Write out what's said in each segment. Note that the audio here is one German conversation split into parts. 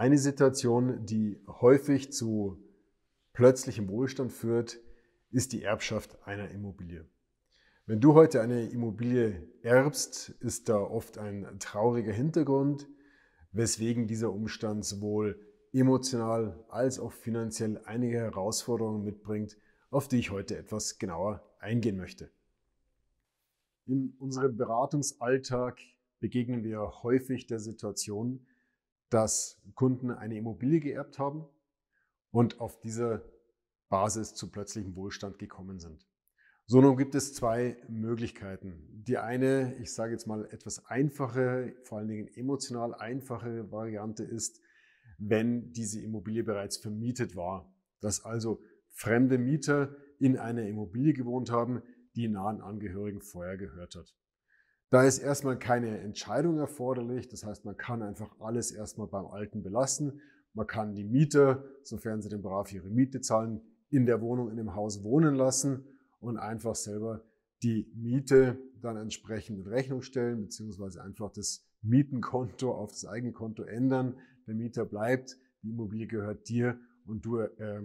Eine Situation, die häufig zu plötzlichem Wohlstand führt, ist die Erbschaft einer Immobilie. Wenn du heute eine Immobilie erbst, ist da oft ein trauriger Hintergrund, weswegen dieser Umstand sowohl emotional als auch finanziell einige Herausforderungen mitbringt, auf die ich heute etwas genauer eingehen möchte. In unserem Beratungsalltag begegnen wir häufig der Situation, dass Kunden eine Immobilie geerbt haben und auf dieser Basis zu plötzlichem Wohlstand gekommen sind. So, nun gibt es zwei Möglichkeiten. Die eine, ich sage jetzt mal etwas einfache, vor allen Dingen emotional einfache Variante ist, wenn diese Immobilie bereits vermietet war, dass also fremde Mieter in einer Immobilie gewohnt haben, die nahen Angehörigen vorher gehört hat. Da ist erstmal keine Entscheidung erforderlich. Das heißt, man kann einfach alles erstmal beim Alten belassen. Man kann die Mieter, sofern sie den brav ihre Miete zahlen, in der Wohnung, in dem Haus wohnen lassen und einfach selber die Miete dann entsprechend in Rechnung stellen, beziehungsweise einfach das Mietenkonto auf das eigene Konto ändern. Der Mieter bleibt, die Immobilie gehört dir und du äh,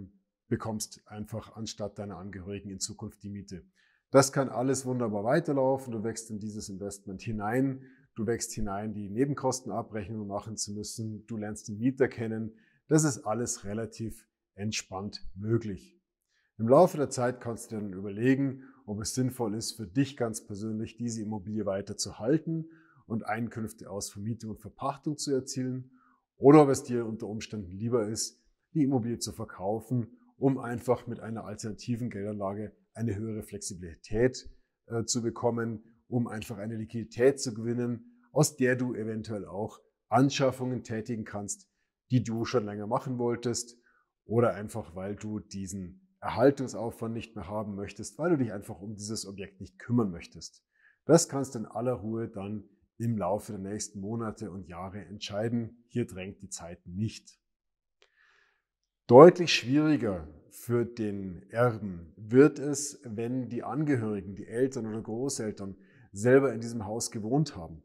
bekommst einfach anstatt deiner Angehörigen in Zukunft die Miete. Das kann alles wunderbar weiterlaufen. Du wächst in dieses Investment hinein. Du wächst hinein, die Nebenkostenabrechnung machen zu müssen. Du lernst den Mieter kennen. Das ist alles relativ entspannt möglich. Im Laufe der Zeit kannst du dir dann überlegen, ob es sinnvoll ist, für dich ganz persönlich diese Immobilie weiter zu halten und Einkünfte aus Vermietung und Verpachtung zu erzielen oder ob es dir unter Umständen lieber ist, die Immobilie zu verkaufen, um einfach mit einer alternativen Geldanlage eine höhere Flexibilität äh, zu bekommen, um einfach eine Liquidität zu gewinnen, aus der du eventuell auch Anschaffungen tätigen kannst, die du schon länger machen wolltest oder einfach weil du diesen Erhaltungsaufwand nicht mehr haben möchtest, weil du dich einfach um dieses Objekt nicht kümmern möchtest. Das kannst du in aller Ruhe dann im Laufe der nächsten Monate und Jahre entscheiden. Hier drängt die Zeit nicht. Deutlich schwieriger für den Erben wird es, wenn die Angehörigen, die Eltern oder Großeltern selber in diesem Haus gewohnt haben.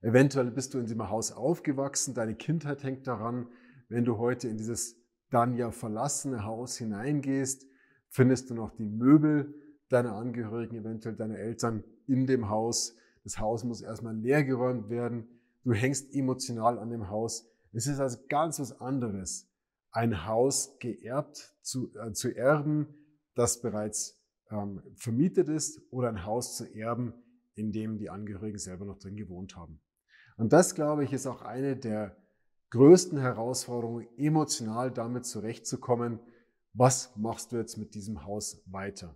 Eventuell bist du in diesem Haus aufgewachsen, deine Kindheit hängt daran. Wenn du heute in dieses dann ja verlassene Haus hineingehst, findest du noch die Möbel deiner Angehörigen, eventuell deiner Eltern in dem Haus. Das Haus muss erstmal leergeräumt werden. Du hängst emotional an dem Haus. Es ist also ganz was anderes, ein Haus geerbt zu, äh, zu erben, das bereits ähm, vermietet ist, oder ein Haus zu erben, in dem die Angehörigen selber noch drin gewohnt haben. Und das, glaube ich, ist auch eine der größten Herausforderungen, emotional damit zurechtzukommen, was machst du jetzt mit diesem Haus weiter?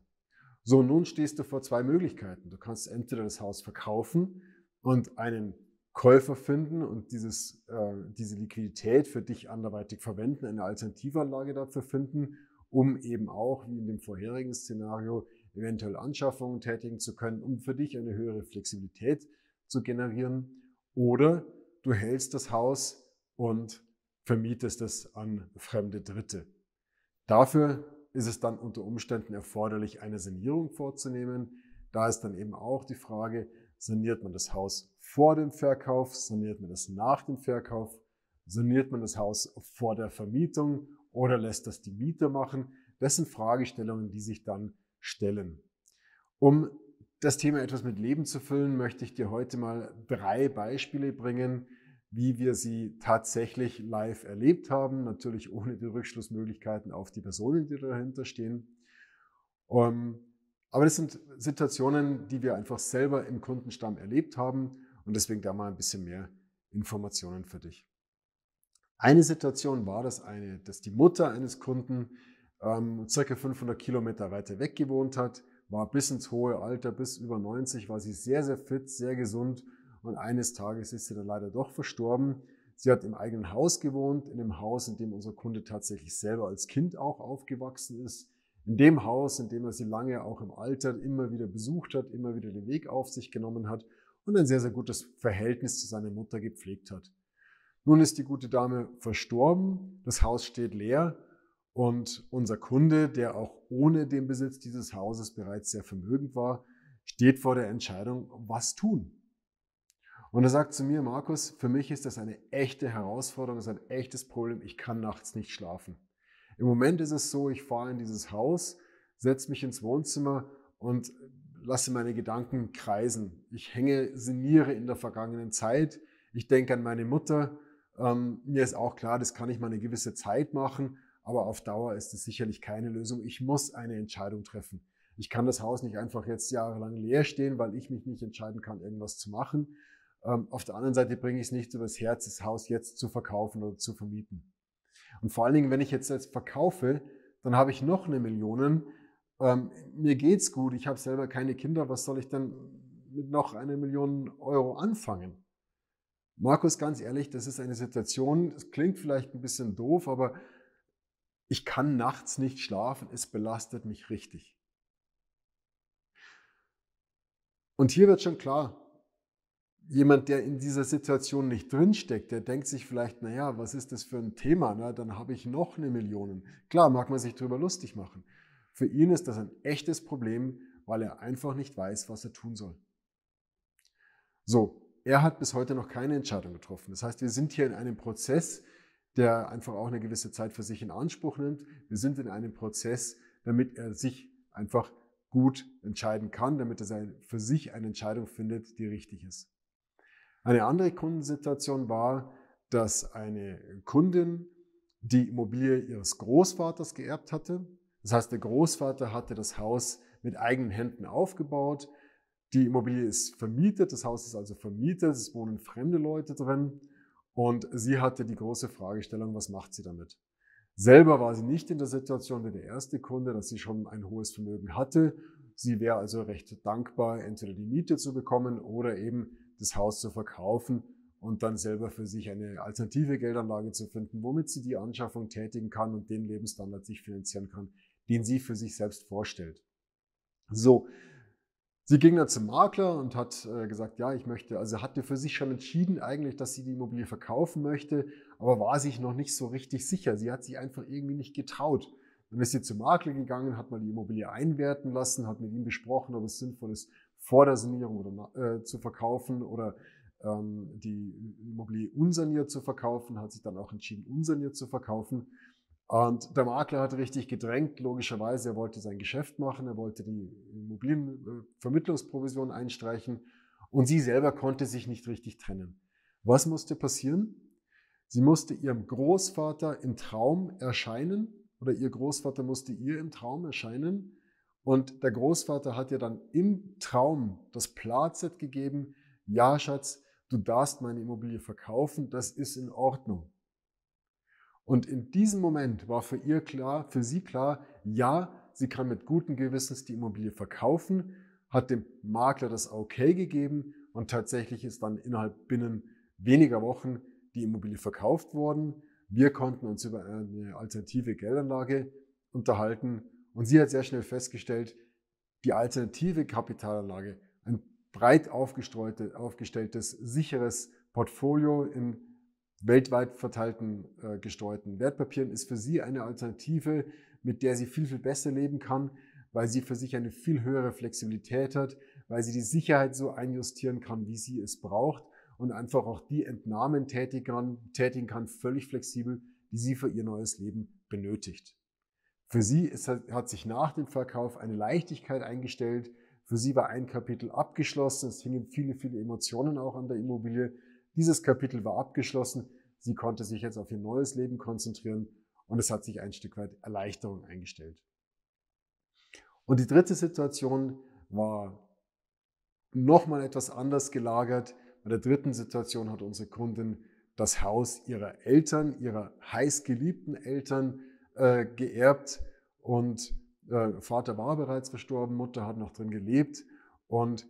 So, nun stehst du vor zwei Möglichkeiten. Du kannst entweder das Haus verkaufen und einen Käufer finden und dieses, äh, diese Liquidität für dich anderweitig verwenden, eine Alternativanlage dafür finden, um eben auch, wie in dem vorherigen Szenario, eventuell Anschaffungen tätigen zu können, um für dich eine höhere Flexibilität zu generieren. Oder du hältst das Haus und vermietest es an fremde Dritte. Dafür ist es dann unter Umständen erforderlich, eine Sanierung vorzunehmen. Da ist dann eben auch die Frage, Saniert man das Haus vor dem Verkauf? Saniert man das nach dem Verkauf? Saniert man das Haus vor der Vermietung oder lässt das die Mieter machen? Das sind Fragestellungen, die sich dann stellen. Um das Thema etwas mit Leben zu füllen, möchte ich dir heute mal drei Beispiele bringen, wie wir sie tatsächlich live erlebt haben, natürlich ohne die Rückschlussmöglichkeiten auf die Personen, die dahinter stehen. Um, ähm, aber das sind Situationen, die wir einfach selber im Kundenstamm erlebt haben und deswegen da mal ein bisschen mehr Informationen für dich. Eine Situation war, das eine, dass die Mutter eines Kunden ähm, circa 500 Kilometer weiter weg gewohnt hat, war bis ins hohe Alter, bis über 90, war sie sehr, sehr fit, sehr gesund und eines Tages ist sie dann leider doch verstorben. Sie hat im eigenen Haus gewohnt, in dem Haus, in dem unser Kunde tatsächlich selber als Kind auch aufgewachsen ist in dem Haus, in dem er sie lange auch im Alter immer wieder besucht hat, immer wieder den Weg auf sich genommen hat und ein sehr, sehr gutes Verhältnis zu seiner Mutter gepflegt hat. Nun ist die gute Dame verstorben, das Haus steht leer und unser Kunde, der auch ohne den Besitz dieses Hauses bereits sehr vermögend war, steht vor der Entscheidung, was tun. Und er sagt zu mir, Markus, für mich ist das eine echte Herausforderung, ist ein echtes Problem, ich kann nachts nicht schlafen. Im Moment ist es so, ich fahre in dieses Haus, setze mich ins Wohnzimmer und lasse meine Gedanken kreisen. Ich hänge, sinniere in der vergangenen Zeit. Ich denke an meine Mutter. Ähm, mir ist auch klar, das kann ich mal eine gewisse Zeit machen, aber auf Dauer ist es sicherlich keine Lösung. Ich muss eine Entscheidung treffen. Ich kann das Haus nicht einfach jetzt jahrelang leer stehen, weil ich mich nicht entscheiden kann, irgendwas zu machen. Ähm, auf der anderen Seite bringe ich es nicht übers Herz, das Haus jetzt zu verkaufen oder zu vermieten. Und vor allen Dingen, wenn ich jetzt jetzt verkaufe, dann habe ich noch eine Million. Ähm, mir geht's gut, ich habe selber keine Kinder, was soll ich denn mit noch einer Million Euro anfangen? Markus, ganz ehrlich, das ist eine Situation, das klingt vielleicht ein bisschen doof, aber ich kann nachts nicht schlafen, es belastet mich richtig. Und hier wird schon klar, jemand, der in dieser Situation nicht drinsteckt, der denkt sich vielleicht, naja, was ist das für ein Thema? Na, dann habe ich noch eine Million. Klar, mag man sich darüber lustig machen. Für ihn ist das ein echtes Problem, weil er einfach nicht weiß, was er tun soll. So, er hat bis heute noch keine Entscheidung getroffen. Das heißt, wir sind hier in einem Prozess, der einfach auch eine gewisse Zeit für sich in Anspruch nimmt. Wir sind in einem Prozess, damit er sich einfach gut entscheiden kann, damit er für sich eine Entscheidung findet, die richtig ist. Eine andere Kundensituation war, dass eine Kundin die Immobilie ihres Großvaters geerbt hatte. Das heißt, der Großvater hatte das Haus mit eigenen Händen aufgebaut. Die Immobilie ist vermietet, das Haus ist also vermietet, es wohnen fremde Leute drin. Und sie hatte die große Fragestellung, was macht sie damit? Selber war sie nicht in der Situation wie der erste Kunde, dass sie schon ein hohes Vermögen hatte. Sie wäre also recht dankbar, entweder die Miete zu bekommen oder eben das Haus zu verkaufen und dann selber für sich eine alternative Geldanlage zu finden, womit sie die Anschaffung tätigen kann und den Lebensstandard sich finanzieren kann, den sie für sich selbst vorstellt. So, sie ging dann zum Makler und hat äh, gesagt, ja, ich möchte, also hatte für sich schon entschieden eigentlich, dass sie die Immobilie verkaufen möchte, aber war sich noch nicht so richtig sicher. Sie hat sich einfach irgendwie nicht getraut. Dann ist sie zum Makler gegangen, hat mal die Immobilie einwerten lassen, hat mit ihm besprochen, ob es sinnvoll ist, vor der Sanierung oder, äh, zu verkaufen oder ähm, die Immobilie unsaniert zu verkaufen, hat sich dann auch entschieden, unsaniert zu verkaufen. Und der Makler hat richtig gedrängt, logischerweise. Er wollte sein Geschäft machen, er wollte die Immobilienvermittlungsprovision einstreichen und sie selber konnte sich nicht richtig trennen. Was musste passieren? Sie musste ihrem Großvater im Traum erscheinen oder ihr Großvater musste ihr im Traum erscheinen und der Großvater hat ihr dann im Traum das Platzett gegeben, ja Schatz, du darfst meine Immobilie verkaufen, das ist in Ordnung. Und in diesem Moment war für ihr klar, für sie klar, ja, sie kann mit guten Gewissens die Immobilie verkaufen, hat dem Makler das okay gegeben und tatsächlich ist dann innerhalb binnen weniger Wochen die Immobilie verkauft worden. Wir konnten uns über eine alternative Geldanlage unterhalten und sie hat sehr schnell festgestellt, die alternative Kapitalanlage, ein breit aufgestelltes, sicheres Portfolio in weltweit verteilten, äh, gestreuten Wertpapieren ist für sie eine Alternative, mit der sie viel, viel besser leben kann, weil sie für sich eine viel höhere Flexibilität hat, weil sie die Sicherheit so einjustieren kann, wie sie es braucht und einfach auch die Entnahmen tätigen kann, tätigen kann völlig flexibel, die sie für ihr neues Leben benötigt. Für sie ist, hat sich nach dem Verkauf eine Leichtigkeit eingestellt. Für sie war ein Kapitel abgeschlossen. Es hingen viele, viele Emotionen auch an der Immobilie. Dieses Kapitel war abgeschlossen. Sie konnte sich jetzt auf ihr neues Leben konzentrieren und es hat sich ein Stück weit Erleichterung eingestellt. Und die dritte Situation war nochmal etwas anders gelagert. Bei der dritten Situation hat unsere Kundin das Haus ihrer Eltern, ihrer heiß geliebten Eltern äh, geerbt und äh, Vater war bereits verstorben, Mutter hat noch drin gelebt und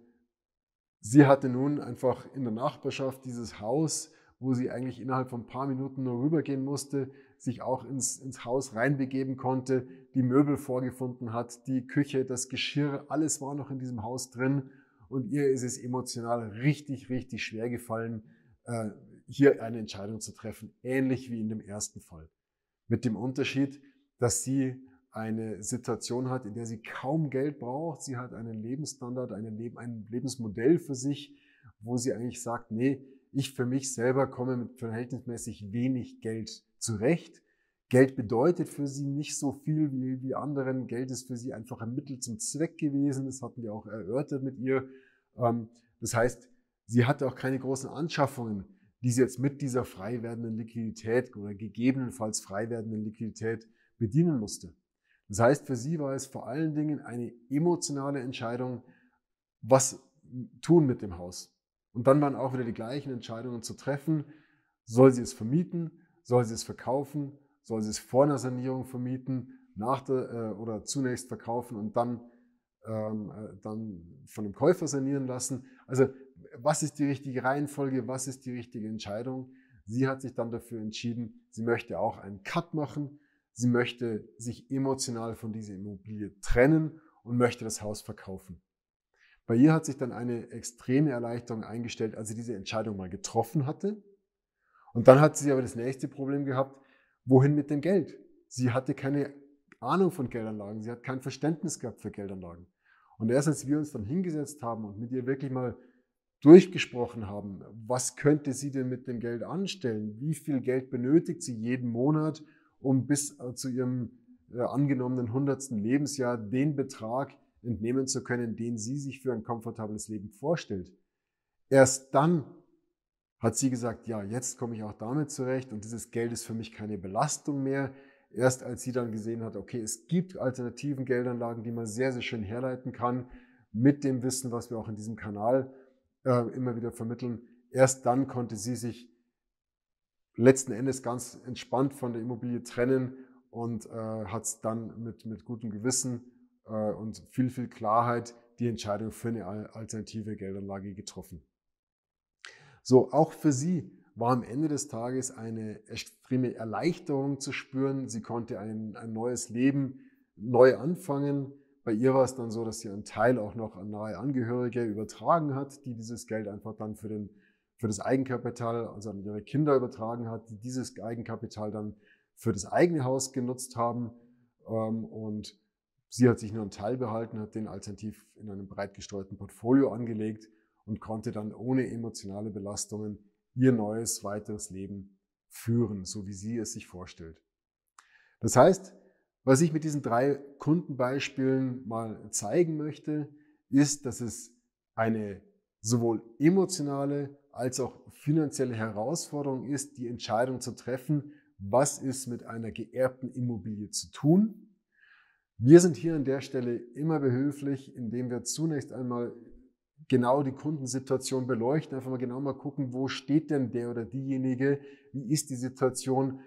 sie hatte nun einfach in der Nachbarschaft dieses Haus, wo sie eigentlich innerhalb von ein paar Minuten nur rübergehen musste, sich auch ins, ins Haus reinbegeben konnte, die Möbel vorgefunden hat, die Küche, das Geschirr, alles war noch in diesem Haus drin und ihr ist es emotional richtig, richtig schwer gefallen, äh, hier eine Entscheidung zu treffen, ähnlich wie in dem ersten Fall. Mit dem Unterschied, dass sie eine Situation hat, in der sie kaum Geld braucht. Sie hat einen Lebensstandard, ein Lebensmodell für sich, wo sie eigentlich sagt, nee, ich für mich selber komme mit verhältnismäßig wenig Geld zurecht. Geld bedeutet für sie nicht so viel wie, wie anderen. Geld ist für sie einfach ein Mittel zum Zweck gewesen. Das hatten wir auch erörtert mit ihr. Ähm, das heißt, sie hatte auch keine großen Anschaffungen die sie jetzt mit dieser frei werdenden Liquidität oder gegebenenfalls frei werdenden Liquidität bedienen musste. Das heißt, für sie war es vor allen Dingen eine emotionale Entscheidung, was tun mit dem Haus. Und dann waren auch wieder die gleichen Entscheidungen zu treffen. Soll sie es vermieten? Soll sie es verkaufen? Soll sie es vor einer Sanierung vermieten? Nach der, äh, oder zunächst verkaufen und dann, ähm, äh, dann von dem Käufer sanieren lassen? Also was ist die richtige Reihenfolge, was ist die richtige Entscheidung. Sie hat sich dann dafür entschieden, sie möchte auch einen Cut machen, sie möchte sich emotional von dieser Immobilie trennen und möchte das Haus verkaufen. Bei ihr hat sich dann eine extreme Erleichterung eingestellt, als sie diese Entscheidung mal getroffen hatte. Und dann hat sie aber das nächste Problem gehabt, wohin mit dem Geld? Sie hatte keine Ahnung von Geldanlagen, sie hat kein Verständnis gehabt für Geldanlagen. Und erst als wir uns dann hingesetzt haben und mit ihr wirklich mal durchgesprochen haben. Was könnte sie denn mit dem Geld anstellen? Wie viel Geld benötigt sie jeden Monat, um bis äh, zu ihrem äh, angenommenen 100. Lebensjahr den Betrag entnehmen zu können, den sie sich für ein komfortables Leben vorstellt? Erst dann hat sie gesagt, ja, jetzt komme ich auch damit zurecht und dieses Geld ist für mich keine Belastung mehr. Erst als sie dann gesehen hat, okay, es gibt alternativen Geldanlagen, die man sehr, sehr schön herleiten kann mit dem Wissen, was wir auch in diesem Kanal äh, immer wieder vermitteln. Erst dann konnte sie sich letzten Endes ganz entspannt von der Immobilie trennen und äh, hat dann mit, mit gutem Gewissen äh, und viel, viel Klarheit die Entscheidung für eine alternative Geldanlage getroffen. So, auch für sie war am Ende des Tages eine extreme Erleichterung zu spüren. Sie konnte ein, ein neues Leben neu anfangen. Bei ihr war es dann so, dass sie einen Teil auch noch an nahe Angehörige übertragen hat, die dieses Geld einfach dann für, den, für das Eigenkapital, also an ihre Kinder übertragen hat, die dieses Eigenkapital dann für das eigene Haus genutzt haben. Ähm, und sie hat sich nur einen Teil behalten, hat den alternativ in einem breit gestreuten Portfolio angelegt und konnte dann ohne emotionale Belastungen ihr neues weiteres Leben führen, so wie sie es sich vorstellt. Das heißt, was ich mit diesen drei Kundenbeispielen mal zeigen möchte, ist, dass es eine sowohl emotionale als auch finanzielle Herausforderung ist, die Entscheidung zu treffen, was ist mit einer geerbten Immobilie zu tun. Wir sind hier an der Stelle immer behilflich, indem wir zunächst einmal genau die Kundensituation beleuchten, einfach mal genau mal gucken, wo steht denn der oder diejenige, wie ist die Situation,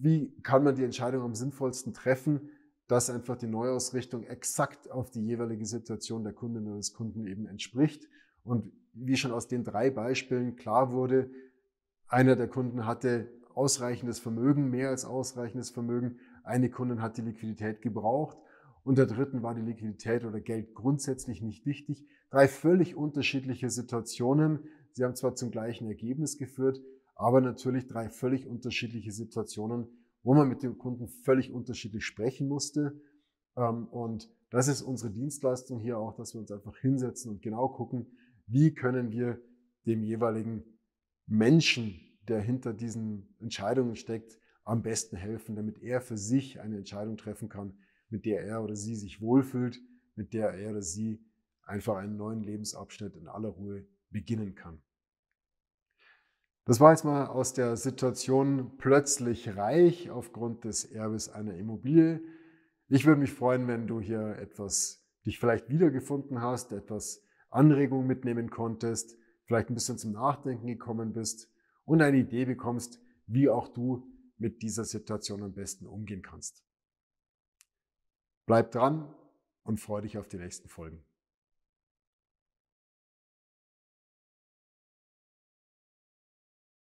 wie kann man die Entscheidung am sinnvollsten treffen, dass einfach die Neuausrichtung exakt auf die jeweilige Situation der Kundin oder des Kunden eben entspricht. Und wie schon aus den drei Beispielen klar wurde, einer der Kunden hatte ausreichendes Vermögen, mehr als ausreichendes Vermögen, eine Kundin hat die Liquidität gebraucht und der dritten war die Liquidität oder Geld grundsätzlich nicht wichtig. Drei völlig unterschiedliche Situationen. Sie haben zwar zum gleichen Ergebnis geführt, aber natürlich drei völlig unterschiedliche Situationen, wo man mit dem Kunden völlig unterschiedlich sprechen musste. Ähm, und das ist unsere Dienstleistung hier auch, dass wir uns einfach hinsetzen und genau gucken, wie können wir dem jeweiligen Menschen, der hinter diesen Entscheidungen steckt, am besten helfen, damit er für sich eine Entscheidung treffen kann, mit der er oder sie sich wohlfühlt, mit der er oder sie einfach einen neuen Lebensabschnitt in aller Ruhe beginnen kann. Das war jetzt mal aus der Situation plötzlich reich aufgrund des Erbes einer Immobilie. Ich würde mich freuen, wenn du hier etwas dich vielleicht wiedergefunden hast, etwas Anregung mitnehmen konntest, vielleicht ein bisschen zum Nachdenken gekommen bist und eine Idee bekommst, wie auch du mit dieser Situation am besten umgehen kannst. Bleib dran und freue dich auf die nächsten Folgen.